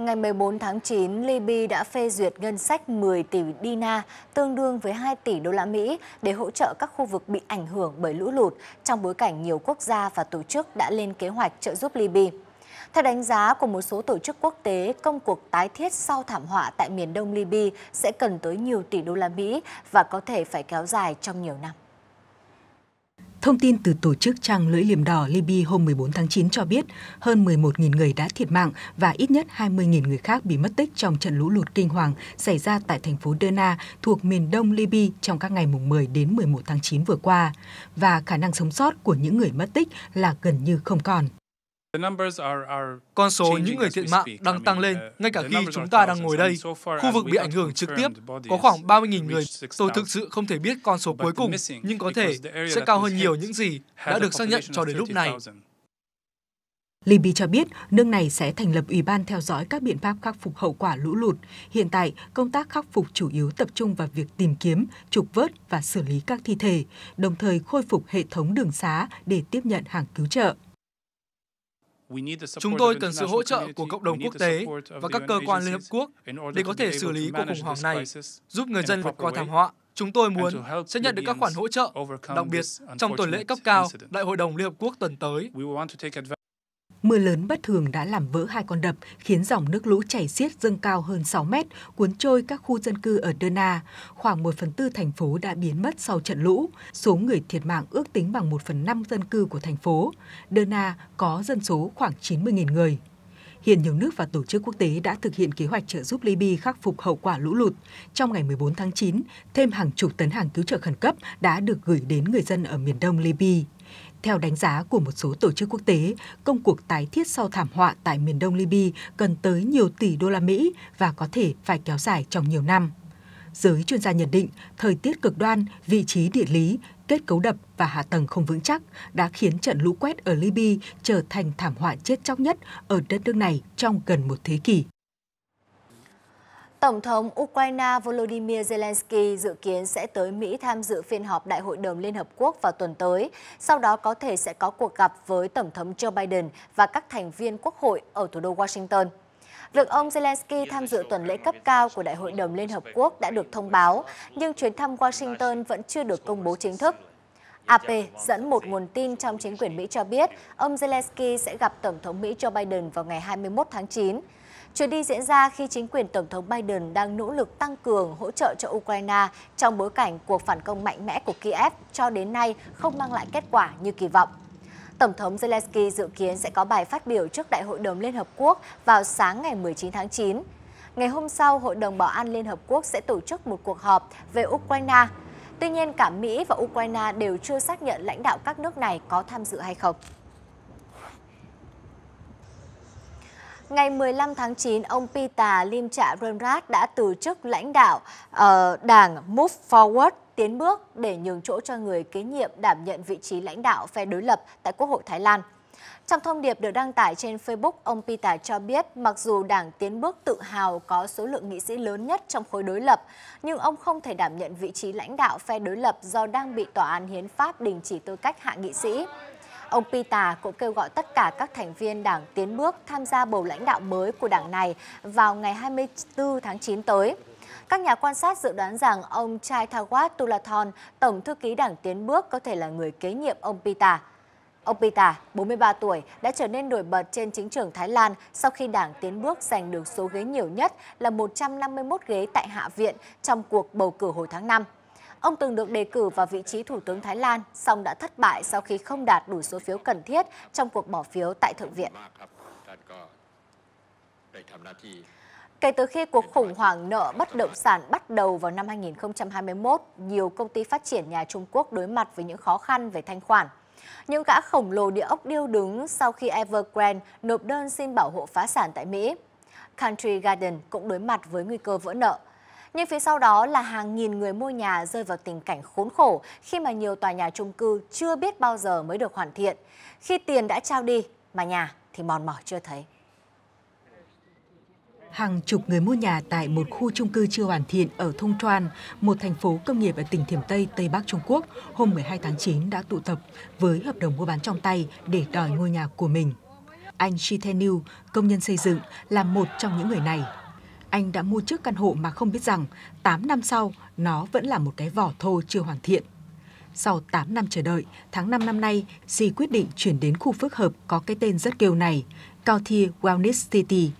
Ngày 14 tháng 9, Libya đã phê duyệt ngân sách 10 tỷ dina, tương đương với 2 tỷ đô la Mỹ để hỗ trợ các khu vực bị ảnh hưởng bởi lũ lụt trong bối cảnh nhiều quốc gia và tổ chức đã lên kế hoạch trợ giúp Libya. Theo đánh giá của một số tổ chức quốc tế, công cuộc tái thiết sau thảm họa tại miền đông Libya sẽ cần tới nhiều tỷ đô la Mỹ và có thể phải kéo dài trong nhiều năm. Thông tin từ tổ chức Trăng Lưỡi Liềm Đỏ Libya hôm 14 tháng 9 cho biết hơn 11.000 người đã thiệt mạng và ít nhất 20.000 người khác bị mất tích trong trận lũ lụt kinh hoàng xảy ra tại thành phố Derna thuộc miền đông Libya trong các ngày mùng 10 đến 11 tháng 9 vừa qua. Và khả năng sống sót của những người mất tích là gần như không còn. Con số những người thiệt mạng đang tăng lên, uh, ngay cả khi chúng ta đang ngồi đây. Khu vực bị ảnh hưởng trực tiếp có khoảng 30.000 người. Tôi thực sự không thể biết con số cuối cùng, nhưng có thể sẽ cao hơn nhiều những gì đã được xác nhận cho đến lúc này. Libya cho biết nước này sẽ thành lập ủy ban theo dõi các biện pháp khắc phục hậu quả lũ lụt. Hiện tại, công tác khắc phục chủ yếu tập trung vào việc tìm kiếm, trục vớt và xử lý các thi thể, đồng thời khôi phục hệ thống đường xá để tiếp nhận hàng cứu trợ. Chúng tôi cần sự hỗ trợ của cộng đồng quốc tế và các cơ quan Liên Hợp Quốc để có thể xử lý cuộc khủng hoảng này, giúp người dân vượt qua thảm họa. Chúng tôi muốn sẽ nhận được các khoản hỗ trợ, đặc biệt trong tuần lễ cấp cao Đại hội đồng Liên Hợp Quốc tuần tới. Mưa lớn bất thường đã làm vỡ hai con đập, khiến dòng nước lũ chảy xiết dâng cao hơn 6 mét, cuốn trôi các khu dân cư ở Derna. Khoảng 1 phần tư thành phố đã biến mất sau trận lũ. Số người thiệt mạng ước tính bằng 1 phần 5 dân cư của thành phố. Derna có dân số khoảng 90.000 người. Hiện nhiều nước và tổ chức quốc tế đã thực hiện kế hoạch trợ giúp Libya khắc phục hậu quả lũ lụt. Trong ngày 14 tháng 9, thêm hàng chục tấn hàng cứu trợ khẩn cấp đã được gửi đến người dân ở miền đông Libya. Theo đánh giá của một số tổ chức quốc tế, công cuộc tái thiết sau thảm họa tại miền đông Libya cần tới nhiều tỷ đô la Mỹ và có thể phải kéo dài trong nhiều năm. Giới chuyên gia nhận định, thời tiết cực đoan, vị trí địa lý, kết cấu đập và hạ tầng không vững chắc đã khiến trận lũ quét ở Libya trở thành thảm họa chết chóc nhất ở đất nước này trong gần một thế kỷ. Tổng thống Ukraine Volodymyr Zelensky dự kiến sẽ tới Mỹ tham dự phiên họp Đại hội đồng Liên Hợp Quốc vào tuần tới, sau đó có thể sẽ có cuộc gặp với Tổng thống Joe Biden và các thành viên quốc hội ở thủ đô Washington. Việc ông Zelensky tham dự tuần lễ cấp cao của Đại hội đồng Liên Hợp Quốc đã được thông báo, nhưng chuyến thăm Washington vẫn chưa được công bố chính thức. AP dẫn một nguồn tin trong chính quyền Mỹ cho biết ông Zelensky sẽ gặp Tổng thống Mỹ Joe Biden vào ngày 21 tháng 9. Chuyến đi diễn ra khi chính quyền Tổng thống Biden đang nỗ lực tăng cường hỗ trợ cho Ukraine trong bối cảnh cuộc phản công mạnh mẽ của Kiev cho đến nay không mang lại kết quả như kỳ vọng. Tổng thống Zelensky dự kiến sẽ có bài phát biểu trước Đại hội đồng Liên Hợp Quốc vào sáng ngày 19 tháng 9. Ngày hôm sau, Hội đồng Bảo an Liên Hợp Quốc sẽ tổ chức một cuộc họp về Ukraine. Tuy nhiên, cả Mỹ và Ukraine đều chưa xác nhận lãnh đạo các nước này có tham dự hay không. Ngày 15 tháng 9, ông Pita Limcha Rönrat đã từ chức lãnh đạo uh, đảng Move Forward tiến bước để nhường chỗ cho người kế nhiệm đảm nhận vị trí lãnh đạo phe đối lập tại Quốc hội Thái Lan. Trong thông điệp được đăng tải trên Facebook, ông Pita cho biết mặc dù đảng tiến bước tự hào có số lượng nghị sĩ lớn nhất trong khối đối lập, nhưng ông không thể đảm nhận vị trí lãnh đạo phe đối lập do đang bị Tòa án Hiến pháp đình chỉ tư cách hạ nghị sĩ. Ông Pita cũng kêu gọi tất cả các thành viên đảng tiến bước tham gia bầu lãnh đạo mới của đảng này vào ngày 24 tháng 9 tới. Các nhà quan sát dự đoán rằng ông Chai Thawat Tulathon, Tổng thư ký đảng tiến bước, có thể là người kế nhiệm ông Pita. Ông Pita, 43 tuổi, đã trở nên nổi bật trên chính trường Thái Lan sau khi đảng tiến bước giành được số ghế nhiều nhất là 151 ghế tại Hạ viện trong cuộc bầu cử hồi tháng 5. Ông từng được đề cử vào vị trí Thủ tướng Thái Lan, song đã thất bại sau khi không đạt đủ số phiếu cần thiết trong cuộc bỏ phiếu tại Thượng viện. Kể từ khi cuộc khủng hoảng nợ bất động sản bắt đầu vào năm 2021, nhiều công ty phát triển nhà Trung Quốc đối mặt với những khó khăn về thanh khoản. Những gã khổng lồ địa ốc điêu đứng sau khi Evergrande nộp đơn xin bảo hộ phá sản tại Mỹ. Country Garden cũng đối mặt với nguy cơ vỡ nợ. Nhưng phía sau đó là hàng nghìn người mua nhà rơi vào tình cảnh khốn khổ khi mà nhiều tòa nhà chung cư chưa biết bao giờ mới được hoàn thiện. Khi tiền đã trao đi mà nhà thì mòn mỏi chưa thấy. Hàng chục người mua nhà tại một khu chung cư chưa hoàn thiện ở Thung Choan, một thành phố công nghiệp ở tỉnh Thiểm Tây, Tây Bắc Trung Quốc, hôm 12 tháng 9 đã tụ tập với hợp đồng mua bán trong tay để đòi ngôi nhà của mình. Anh Shi New, công nhân xây dựng, là một trong những người này anh đã mua trước căn hộ mà không biết rằng 8 năm sau nó vẫn là một cái vỏ thô chưa hoàn thiện. Sau 8 năm chờ đợi, tháng 5 năm nay, Di quyết định chuyển đến khu phức hợp có cái tên rất kêu này, Cao Thier Wellness City.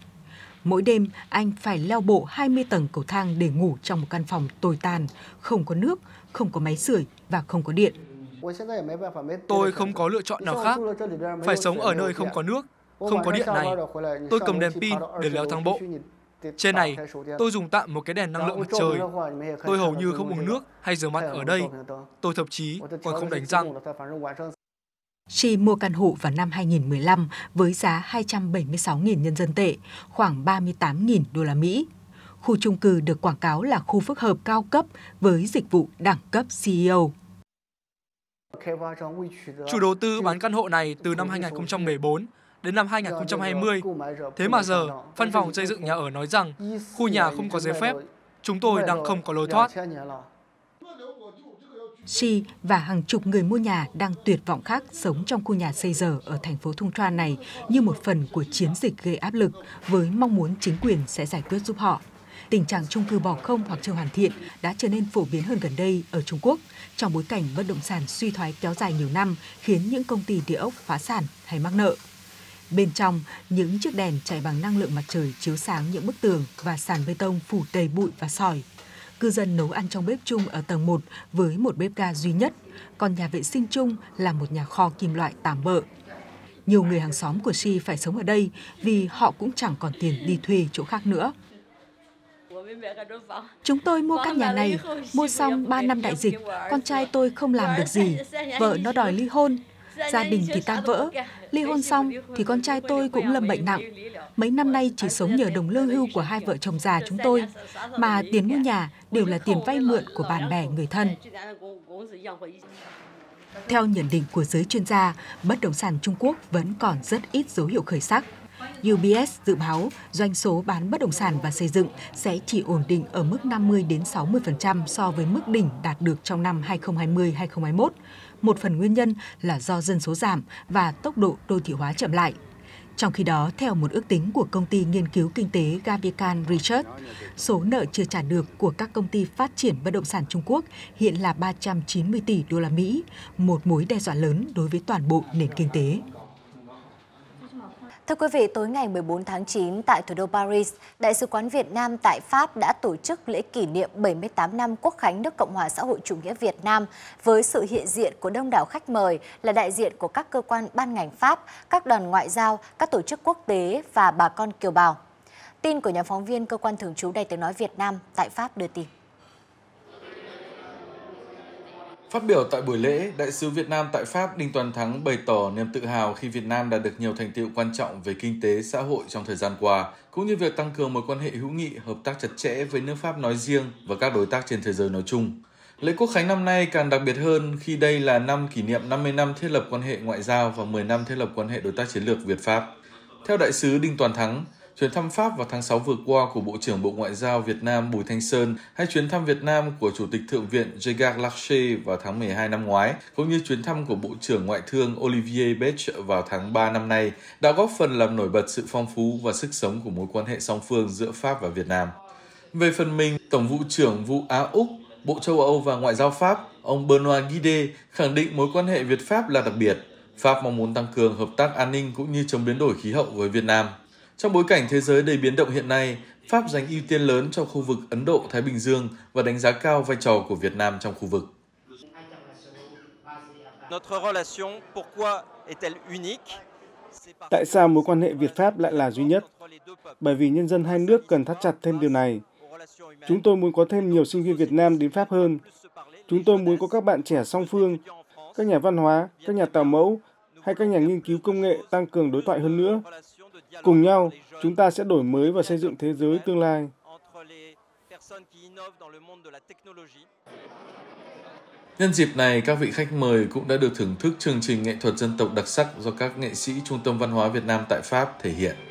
Mỗi đêm, anh phải leo bộ 20 tầng cầu thang để ngủ trong một căn phòng tồi tàn, không có nước, không có máy sưởi và không có điện. Tôi không có lựa chọn nào khác, phải sống ở nơi không có nước, không có điện này. Tôi cầm đèn pin để leo thang bộ. Trên này, tôi dùng tạm một cái đèn năng lượng mặt trời. Tôi hầu như không uống nước hay rửa mặt ở đây. Tôi thậm chí còn không đánh răng. chi mua căn hộ vào năm 2015 với giá 276.000 nhân dân tệ, khoảng 38.000 đô la Mỹ. Khu chung cư được quảng cáo là khu phức hợp cao cấp với dịch vụ đẳng cấp CEO. Chủ đầu tư bán căn hộ này từ năm 2014 đến năm 2020. Dạ, thế mà giờ, văn phòng xây dựng nhà ở nói rằng khu nhà không có giấy phép, chúng tôi đang không có lối dạ, thoát. Shi và hàng chục người mua nhà đang tuyệt vọng khác sống trong khu nhà xây dở ở thành phố Thung Choan này như một phần của chiến dịch gây áp lực với mong muốn chính quyền sẽ giải quyết giúp họ. Tình trạng chung cư bỏ không hoặc chưa hoàn thiện đã trở nên phổ biến hơn gần đây ở Trung Quốc trong bối cảnh bất động sản suy thoái kéo dài nhiều năm khiến những công ty địa ốc phá sản hay mắc nợ. Bên trong, những chiếc đèn chạy bằng năng lượng mặt trời chiếu sáng những bức tường và sàn bê tông phủ đầy bụi và sỏi. Cư dân nấu ăn trong bếp chung ở tầng 1 với một bếp ga duy nhất, còn nhà vệ sinh chung là một nhà kho kim loại tạm bợ. Nhiều người hàng xóm của Shi phải sống ở đây vì họ cũng chẳng còn tiền đi thuê chỗ khác nữa. Chúng tôi mua căn nhà này, mua xong 3 năm đại dịch, con trai tôi không làm được gì, vợ nó đòi ly hôn, gia đình thì tan vỡ. Ly hôn xong thì con trai tôi cũng lâm bệnh nặng. Mấy năm nay chỉ sống nhờ đồng lương hưu của hai vợ chồng già chúng tôi, mà tiền mua nhà đều là tiền vay mượn của bạn bè người thân. Theo nhận định của giới chuyên gia, bất động sản Trung Quốc vẫn còn rất ít dấu hiệu khởi sắc. UBS dự báo doanh số bán bất động sản và xây dựng sẽ chỉ ổn định ở mức 50 đến 60% so với mức đỉnh đạt được trong năm 2020-2021. Một phần nguyên nhân là do dân số giảm và tốc độ đô thị hóa chậm lại. Trong khi đó, theo một ước tính của công ty nghiên cứu kinh tế Gavican Research, số nợ chưa trả được của các công ty phát triển bất động sản Trung Quốc hiện là 390 tỷ đô la Mỹ, một mối đe dọa lớn đối với toàn bộ nền kinh tế. Thưa quý vị, tối ngày 14 tháng 9 tại thủ đô Paris, Đại sứ quán Việt Nam tại Pháp đã tổ chức lễ kỷ niệm 78 năm Quốc khánh nước Cộng hòa xã hội chủ nghĩa Việt Nam với sự hiện diện của đông đảo khách mời là đại diện của các cơ quan ban ngành Pháp, các đoàn ngoại giao, các tổ chức quốc tế và bà con kiều bào. Tin của nhóm phóng viên cơ quan thường trú Đài tiếng nói Việt Nam tại Pháp đưa tin. Phát biểu tại buổi lễ, Đại sứ Việt Nam tại Pháp Đinh Toàn Thắng bày tỏ niềm tự hào khi Việt Nam đạt được nhiều thành tiệu quan trọng về kinh tế, xã hội trong thời gian qua, cũng như việc tăng cường mối quan hệ hữu nghị, hợp tác chặt chẽ với nước Pháp nói riêng và các đối tác trên thế giới nói chung. Lễ Quốc khánh năm nay càng đặc biệt hơn khi đây là năm kỷ niệm 50 năm thiết lập quan hệ ngoại giao và 10 năm thiết lập quan hệ đối tác chiến lược Việt-Pháp. Theo Đại sứ Đinh Toàn Thắng, Chuyến thăm Pháp vào tháng 6 vừa qua của Bộ trưởng Bộ Ngoại giao Việt Nam Bùi Thanh Sơn hay chuyến thăm Việt Nam của Chủ tịch Thượng viện Gegard Larcher vào tháng 12 năm ngoái, cũng như chuyến thăm của Bộ trưởng Ngoại thương Olivier Bech vào tháng 3 năm nay đã góp phần làm nổi bật sự phong phú và sức sống của mối quan hệ song phương giữa Pháp và Việt Nam. Về phần mình, Tổng vụ trưởng vụ Á-Úc, Bộ châu Âu và Ngoại giao Pháp, ông Benoit Guide khẳng định mối quan hệ Việt-Pháp là đặc biệt. Pháp mong muốn tăng cường hợp tác an ninh cũng như chống biến đổi khí hậu với Việt Nam. Trong bối cảnh thế giới đầy biến động hiện nay, Pháp dành ưu tiên lớn cho khu vực Ấn Độ-Thái Bình Dương và đánh giá cao vai trò của Việt Nam trong khu vực. Tại sao mối quan hệ Việt-Pháp lại là duy nhất? Bởi vì nhân dân hai nước cần thắt chặt thêm điều này. Chúng tôi muốn có thêm nhiều sinh viên Việt Nam đến Pháp hơn. Chúng tôi muốn có các bạn trẻ song phương, các nhà văn hóa, các nhà tạo mẫu hay các nhà nghiên cứu công nghệ tăng cường đối thoại hơn nữa Cùng nhau, chúng ta sẽ đổi mới và xây dựng thế giới tương lai. Nhân dịp này, các vị khách mời cũng đã được thưởng thức chương trình nghệ thuật dân tộc đặc sắc do các nghệ sĩ Trung tâm Văn hóa Việt Nam tại Pháp thể hiện.